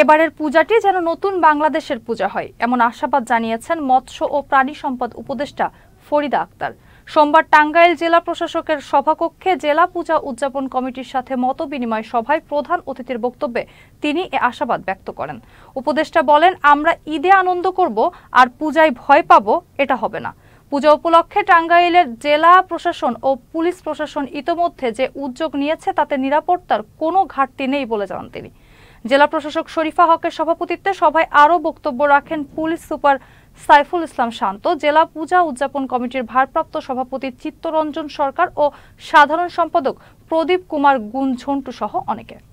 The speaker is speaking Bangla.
এবারের পূজাটি যেন নতুন বাংলাদেশের পূজা হয় এমন আশাবাদ জানিয়েছেন মৎস্য ও প্রাণী সম্পদ উপদেষ্টা ফরিদা আক্তার সোমবার টাঙ্গাইল জেলা প্রশাসকের সভাকক্ষে জেলা পূজা উদযাপন কমিটির সাথে মত বিনিময় সভায় প্রধান অতিথির বক্তব্যে তিনি এ আশাবাদ ব্যক্ত করেন উপদেষ্টা বলেন আমরা ঈদে আনন্দ করব আর পূজায় ভয় পাব এটা হবে না পূজা উপলক্ষে টাঙ্গাইলের জেলা প্রশাসন ও পুলিশ প্রশাসন ইতোমধ্যে যে উদ্যোগ নিয়েছে তাতে নিরাপত্তার কোনো ঘাটতি নেই বলে জানান তিনি জেলা প্রশাসক শরীফা হকের সভাপতিত্বে সভায় আরও বক্তব্য রাখেন পুলিশ সুপার সাইফুল ইসলাম শান্ত জেলা পূজা উদযাপন কমিটির ভারপ্রাপ্ত সভাপতি চিত্তরঞ্জন সরকার ও সাধারণ সম্পাদক প্রদীপ কুমার গুণ ঝন্টু সহ অনেকে